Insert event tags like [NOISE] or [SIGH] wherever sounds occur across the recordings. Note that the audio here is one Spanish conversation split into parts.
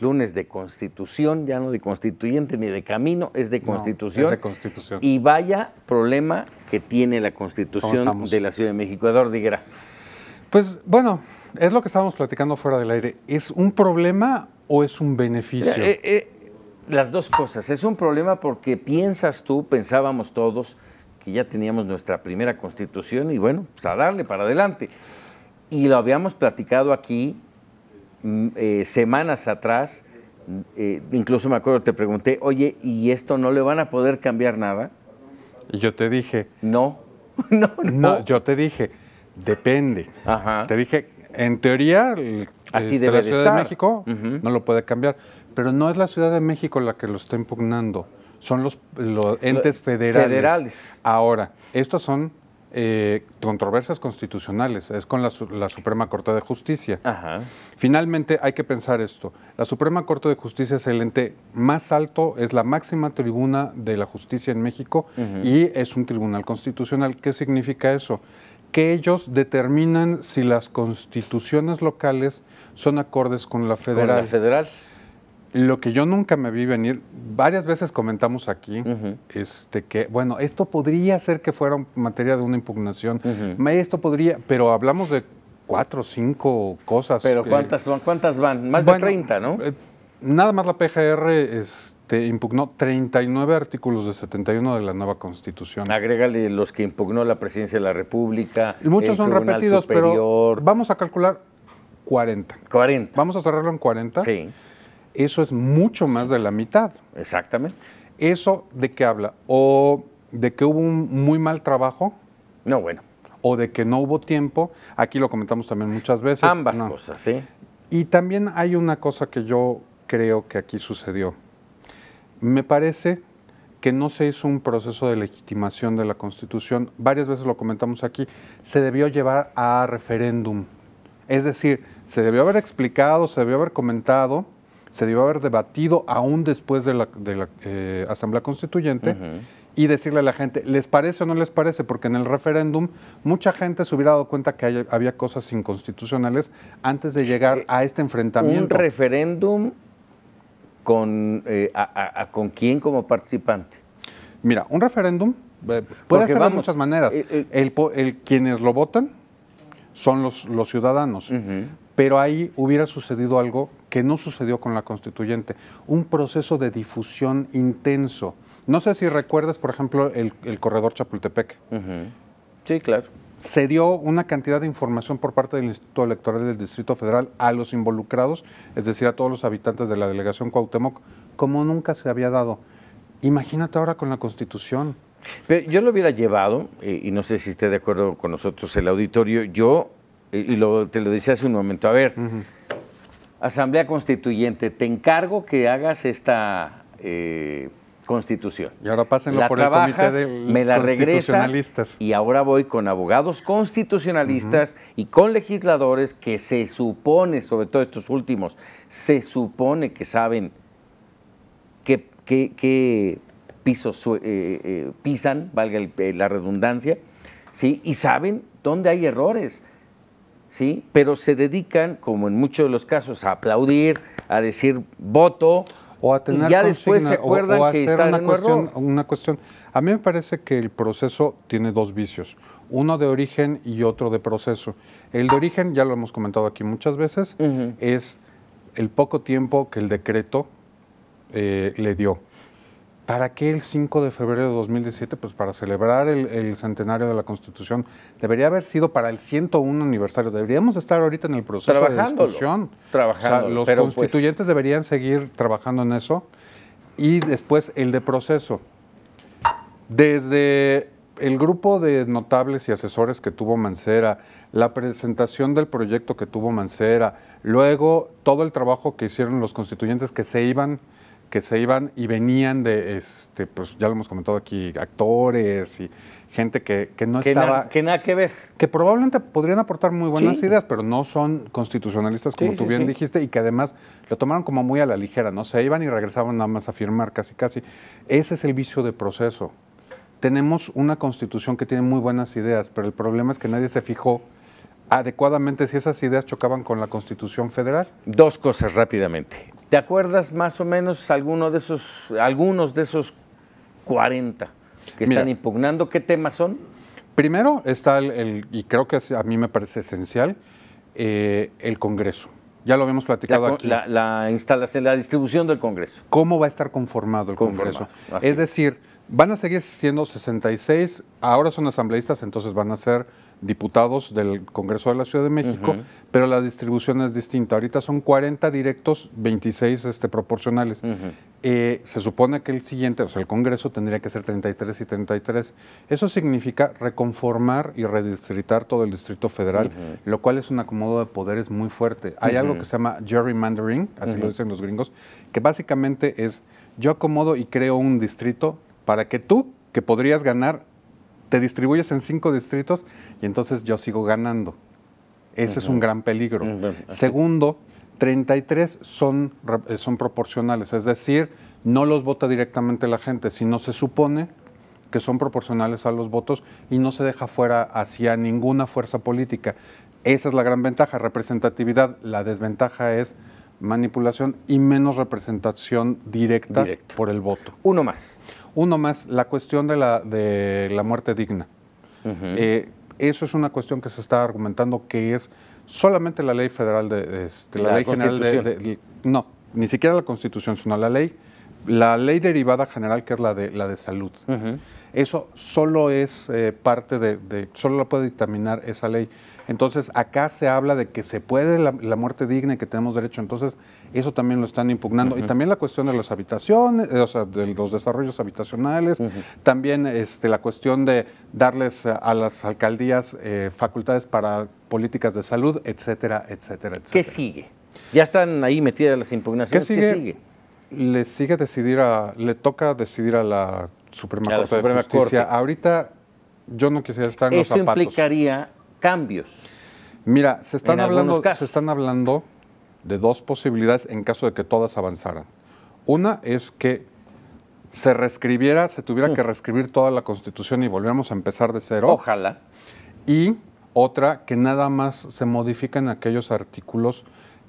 lunes de constitución, ya no de constituyente ni de camino, es de constitución. de constitución. Y vaya problema que tiene la constitución de la Ciudad de México. Eduardo Higuera. Pues bueno, es lo que estábamos platicando fuera del aire. ¿Es un problema o es un beneficio? Eh, eh, eh, las dos cosas. Es un problema porque piensas tú, pensábamos todos, que ya teníamos nuestra primera constitución y bueno, pues a darle para adelante. Y lo habíamos platicado aquí Mm, eh, semanas atrás, eh, incluso me acuerdo, te pregunté, oye, ¿y esto no le van a poder cambiar nada? Y yo te dije. No, [LAUGHS] no, no. yo te dije, depende. Te dije, en teoría, Así este, la Ciudad de, México no lo puede cambiar, pero no es la Ciudad de México la que lo está impugnando, son los, los entes federales. Federales. Ahora, estos son eh, controversias constitucionales, es con la, la Suprema Corte de Justicia. Finalmente, hay que pensar esto. La Suprema Corte de Justicia es el ente más alto, es la máxima tribuna de la justicia en México y es un tribunal constitucional. ¿Qué significa eso? Que ellos determinan si las constituciones locales son acordes con la federal. ¿Con la federal? Lo que yo nunca me vi venir, varias veces comentamos aquí, este, que, bueno, esto podría ser que fuera materia de una impugnación, esto podría, pero hablamos de cuatro o cinco cosas. Pero ¿cuántas, van, ¿cuántas van? Más de 30, ¿no? Eh, nada más la PGR este, impugnó 39 artículos de 71 de la nueva Constitución. Agregale los que impugnó la Presidencia de la República. muchos son repetidos, pero vamos a calcular 40. 40. Vamos a cerrarlo en 40. Sí. Eso es mucho más de la mitad. Exactamente. ¿Eso de qué habla? ¿O de que hubo un muy mal trabajo? No, bueno. ¿O de que no hubo tiempo? Aquí lo comentamos también muchas veces. Ambas cosas, sí. Y también hay una cosa que yo creo que aquí sucedió. Me parece que no se hizo un proceso de legitimación de la Constitución. Varias veces lo comentamos aquí. Se debió llevar a referéndum. Es decir, se debió haber explicado, se debió haber comentado se debió haber debatido aún después de la, eh, Asamblea Constituyente. Y decirle a la gente, ¿les parece o no les parece? Porque en el referéndum mucha gente se hubiera dado cuenta que había cosas inconstitucionales antes de llegar eh, a este enfrentamiento. Un referéndum con, eh, con quién como participante. Mira, un referéndum puede ser de muchas maneras. El, quienes lo votan son los, los ciudadanos pero ahí hubiera sucedido algo que no sucedió con la constituyente, un proceso de difusión intenso. No sé si recuerdas, por ejemplo, el, corredor Chapultepec. Sí, claro. Se dio una cantidad de información por parte del Instituto Electoral del Distrito Federal a los involucrados, es decir, a todos los habitantes de la delegación Cuauhtémoc, como nunca se había dado. Imagínate ahora con la Constitución. yo lo hubiera llevado, y no sé si esté de acuerdo con nosotros el auditorio, yo y te lo decía hace un momento, a ver, Asamblea Constituyente, te encargo que hagas esta eh, constitución. Y ahora pásenlo por el comité de constitucionalistas. Y ahora voy con abogados constitucionalistas y con legisladores que se supone, sobre todo estos últimos, se supone que saben qué que, pisos eh, eh, pisan, valga la redundancia, ¿sí? y saben dónde hay errores. ¿sí? Pero se dedican, como en muchos de los casos, a aplaudir, a decir voto. O a tener y ya después se acuerdan o, que una cuestión, una cuestión. A mí me parece que el proceso tiene dos vicios, uno de origen y otro de proceso. El de origen, ya lo hemos comentado aquí muchas veces, es el poco tiempo que el decreto eh, le dio. ¿Para qué el 5 de febrero de 2017? Pues para celebrar el, centenario de la Constitución. Debería haber sido para el 101 aniversario. Deberíamos estar ahorita en el proceso de discusión. Trabajando. los pues constituyentes deberían seguir trabajando en eso. Y después el de proceso. Desde el grupo de notables y asesores que tuvo Mancera, la presentación del proyecto que tuvo Mancera, luego todo el trabajo que hicieron los constituyentes que se iban que se iban y venían de, este, pues ya lo hemos comentado aquí, actores y gente que, no estaba... que nada que ver. Que probablemente podrían aportar muy buenas ideas, pero no son constitucionalistas, como tú bien dijiste, y que además lo tomaron como muy a la ligera, ¿no? Se iban y regresaban nada más a firmar casi casi. Ese es el vicio de proceso. Tenemos una constitución que tiene muy buenas ideas, pero el problema es que nadie se fijó adecuadamente si esas ideas chocaban con la Constitución Federal? Dos cosas rápidamente. ¿Te acuerdas más o menos alguno de esos, algunos de esos 40 que están impugnando? ¿Qué temas son? Primero está el, y creo que a mí me parece esencial, eh, el Congreso. Ya lo habíamos platicado la, aquí. La, instalación, la distribución del Congreso. ¿Cómo va a estar conformado el Congreso? Es decir, Van a seguir siendo 66, ahora son asambleístas, entonces van a ser diputados del Congreso de la Ciudad de México, pero la distribución es distinta. Ahorita son 40 directos, 26 este, proporcionales. Eh, se supone que el siguiente, o sea, el Congreso tendría que ser 33 y 33. Eso significa reconformar y redistritar todo el Distrito Federal, lo cual es un acomodo de poderes muy fuerte. Hay algo que se llama gerrymandering, así lo dicen los gringos, que básicamente es yo acomodo y creo un distrito para que tú, que podrías ganar, te distribuyes en cinco distritos y entonces yo sigo ganando. Ese es un gran peligro. Segundo, 33 son, eh, son proporcionales, es decir, no los vota directamente la gente, sino se supone que son proporcionales a los votos y no se deja fuera hacia ninguna fuerza política. Esa es la gran ventaja, representatividad. La desventaja es manipulación y menos representación directa por el voto. Uno más. Uno más, la cuestión de la, de la muerte digna. Eh, eso es una cuestión que se está argumentando que es solamente la ley federal de, este, la, ley general de, no, ni siquiera la Constitución, sino la ley la ley derivada general que es la de la de salud. Eso solo es eh, parte de, solo la puede dictaminar esa ley. Entonces, acá se habla de que se puede la, muerte digna y que tenemos derecho. Entonces, eso también lo están impugnando. Y también la cuestión de las habitaciones, eh, o sea, de los desarrollos habitacionales. También este, la cuestión de darles eh, a las alcaldías eh, facultades para políticas de salud, etcétera, etcétera, etcétera. ¿Qué sigue? Ya están ahí metidas las impugnaciones. ¿Qué sigue? Le sigue decidir a, le toca decidir a la Suprema a Corte la Suprema Corte. Ahorita yo no quisiera estar en los zapatos. Eso implicaría cambios. Mira, se están, hablando, se están hablando de dos posibilidades en caso de que todas avanzaran. Una es que se reescribiera, se tuviera que mm. reescribir toda la Constitución y volviéramos a empezar de cero. Ojalá. Y otra, que nada más se modifiquen aquellos artículos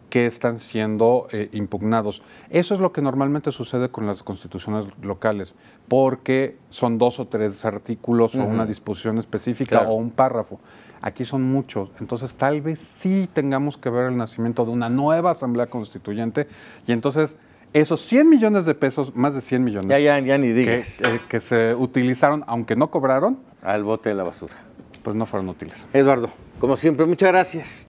que están siendo eh, impugnados. Eso es lo que normalmente sucede con las constituciones locales, porque son dos o tres artículos o una disposición específica o un párrafo. Aquí son muchos, entonces tal vez sí tengamos que ver el nacimiento de una nueva asamblea constituyente y entonces esos 100 millones de pesos, más de 100 millones. que se utilizaron, aunque no cobraron. Al bote de la basura. Pues no fueron útiles. Eduardo, como siempre, muchas gracias.